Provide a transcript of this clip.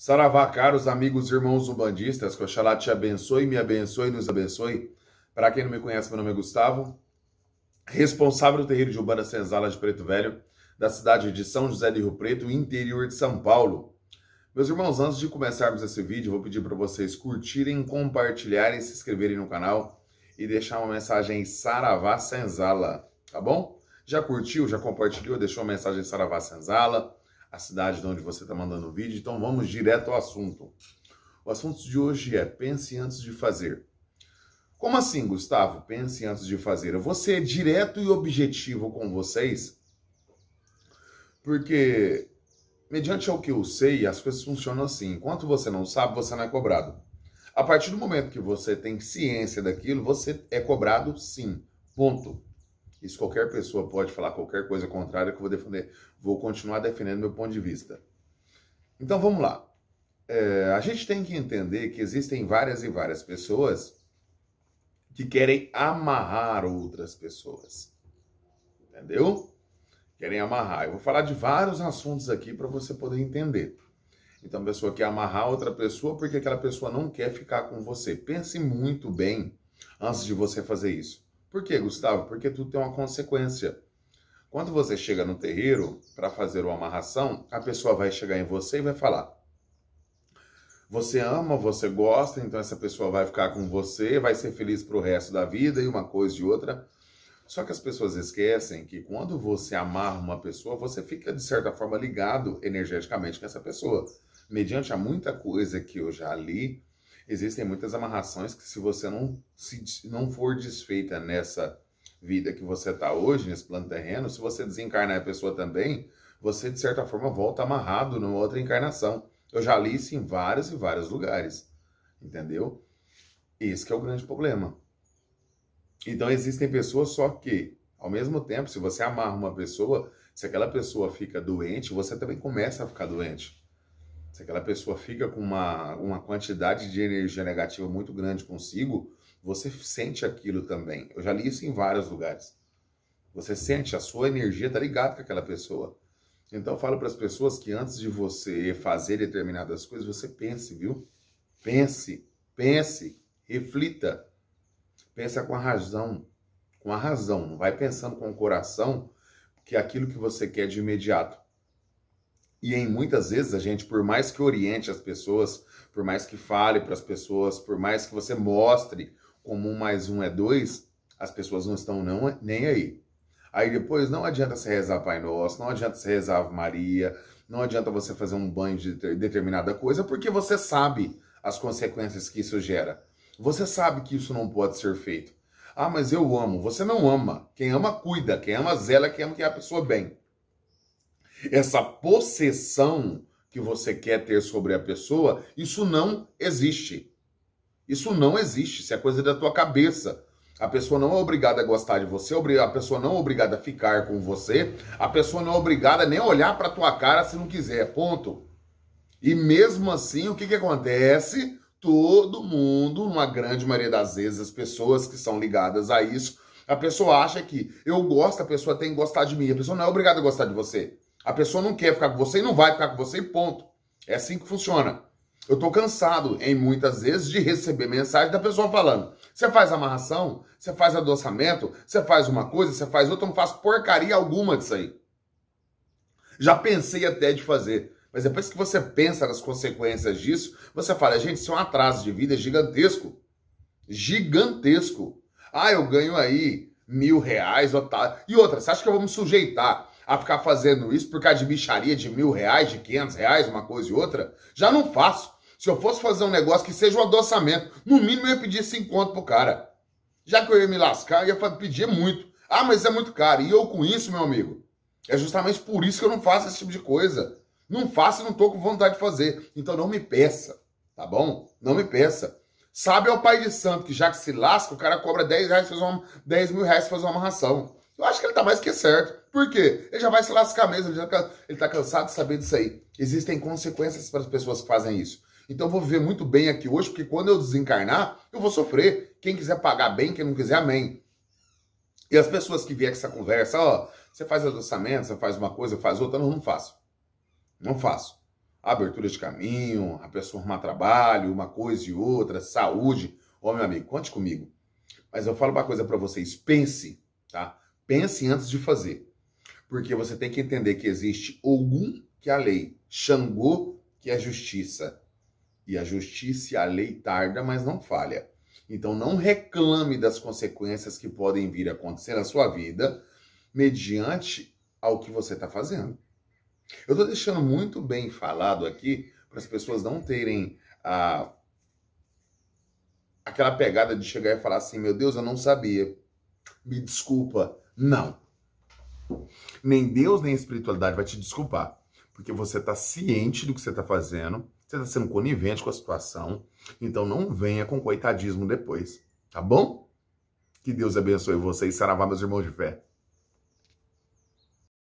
Saravá, caros amigos, irmãos umbandistas, que Oxalá te abençoe, me abençoe, nos abençoe. Para quem não me conhece, meu nome é Gustavo, responsável do terreiro de Umbanda Senzala de Preto Velho, da cidade de São José de Rio Preto, interior de São Paulo. Meus irmãos, antes de começarmos esse vídeo, vou pedir para vocês curtirem, compartilharem, se inscreverem no canal e deixar uma mensagem Saravá Senzala, tá bom? Já curtiu, já compartilhou, deixou uma mensagem Saravá Senzala? a cidade de onde você está mandando o vídeo. Então vamos direto ao assunto. O assunto de hoje é pense antes de fazer. Como assim, Gustavo? Pense antes de fazer. Eu vou ser é direto e objetivo com vocês, porque mediante ao que eu sei, as coisas funcionam assim. Enquanto você não sabe, você não é cobrado. A partir do momento que você tem ciência daquilo, você é cobrado sim. Ponto. Isso qualquer pessoa pode falar qualquer coisa contrária que eu vou defender, vou continuar defendendo meu ponto de vista. Então vamos lá. É, a gente tem que entender que existem várias e várias pessoas que querem amarrar outras pessoas. Entendeu? Querem amarrar. Eu vou falar de vários assuntos aqui para você poder entender. Então, a pessoa quer amarrar outra pessoa porque aquela pessoa não quer ficar com você. Pense muito bem antes de você fazer isso. Por quê, Gustavo? Porque tudo tem uma consequência. Quando você chega no terreiro para fazer uma amarração, a pessoa vai chegar em você e vai falar: Você ama, você gosta, então essa pessoa vai ficar com você, vai ser feliz para o resto da vida e uma coisa e outra. Só que as pessoas esquecem que quando você amarra uma pessoa, você fica de certa forma ligado energeticamente com essa pessoa. Mediante a muita coisa que eu já li, existem muitas amarrações que se você não, se, não for desfeita nessa vida que você está hoje, nesse plano terreno, se você desencarnar a pessoa também, você de certa forma volta amarrado numa outra encarnação. Eu já li isso em vários e vários lugares, entendeu? Esse é o grande problema. Então existem pessoas só que, ao mesmo tempo, se você amarra uma pessoa, se aquela pessoa fica doente, você também começa a ficar doente. Se aquela pessoa fica com uma, uma quantidade de energia negativa muito grande consigo, você sente aquilo também. Eu já li isso em vários lugares. Você sente, a sua energia está ligada com aquela pessoa. Então eu falo para as pessoas que antes de você fazer determinadas coisas, você pense, viu? Pense, pense, reflita. Pensa com a razão, com a razão, não vai pensando com o coração, que é aquilo que você quer de imediato. E em muitas vezes a gente, por mais que oriente as pessoas, por mais que fale para as pessoas, por mais que você mostre como um mais um é dois, as pessoas não estão não, nem aí. Aí depois não adianta você rezar Pai Nosso, não adianta você rezar Ave Maria, não adianta você fazer um banho de determinada coisa, porque você sabe as consequências que isso gera. Você sabe que isso não pode ser feito. Ah, mas eu amo. Você não ama. Quem ama, cuida. Quem ama, zela. Quem ama, quer a pessoa bem essa possessão que você quer ter sobre a pessoa, isso não existe. Isso não existe, isso é coisa da tua cabeça. A pessoa não é obrigada a gostar de você, a pessoa não é obrigada a ficar com você, a pessoa não é obrigada nem a olhar para tua cara se não quiser, ponto. E mesmo assim, o que, que acontece? Todo mundo, uma grande maioria das vezes, as pessoas que são ligadas a isso, a pessoa acha que eu gosto, a pessoa tem que gostar de mim, a pessoa não é obrigada a gostar de você. A pessoa não quer ficar com você e não vai ficar com você, ponto. É assim que funciona. Eu estou cansado, em muitas vezes, de receber mensagem da pessoa falando: você faz amarração, você faz adoçamento, você faz uma coisa, você faz outra, eu não faço porcaria alguma disso aí. Já pensei até de fazer. Mas depois que você pensa nas consequências disso, você fala, gente, isso é um atraso de vida é gigantesco. Gigantesco. Ah, eu ganho aí mil reais, ou tal. E outra, você acha que eu vou me sujeitar a ficar fazendo isso por causa de bicharia de mil reais, de quinhentos reais, uma coisa e outra, já não faço. Se eu fosse fazer um negócio que seja um adoçamento, no mínimo eu ia pedir cinco conto pro cara. Já que eu ia me lascar, eu ia pedir muito. Ah, mas é muito caro. E eu com isso, meu amigo, é justamente por isso que eu não faço esse tipo de coisa. Não faço e não tô com vontade de fazer. Então não me peça, tá bom? Não me peça. Sabe ao é o pai de santo que já que se lasca, o cara cobra 10 reais, uma, 10 mil reais pra fazer uma amarração. Eu acho que ele tá mais que certo. Por quê? Ele já vai se lascar mesmo, ele, já, tá, ele tá cansado de saber disso aí. Existem consequências para as pessoas que fazem isso. Então eu vou viver muito bem aqui hoje, porque quando eu desencarnar, eu vou sofrer. Quem quiser pagar bem, quem não quiser, amém. E as pessoas que vierem com essa conversa, ó, você faz adoçamento, você faz uma coisa, faz outra, não, não faço. Não faço. Abertura de caminho, a pessoa arrumar trabalho, uma coisa e outra, saúde. Ô, meu amigo, conte comigo. Mas eu falo uma coisa para vocês, pense, tá? Pense antes de fazer. Porque você tem que entender que existe algum que é a lei, Xangô, que é a justiça. E a justiça e a lei tarda, mas não falha. Então não reclame das consequências que podem vir a acontecer na sua vida mediante ao que você está fazendo. Eu estou deixando muito bem falado aqui para as pessoas não terem a, ah, aquela pegada de chegar e falar assim: meu Deus, eu não sabia, me desculpa, não. Nem Deus, nem a espiritualidade vai te desculpar. Porque você está ciente do que você está fazendo, você está sendo conivente com a situação. Então não venha com coitadismo depois, tá bom? Que Deus abençoe vocês e saravá, meus irmãos de fé.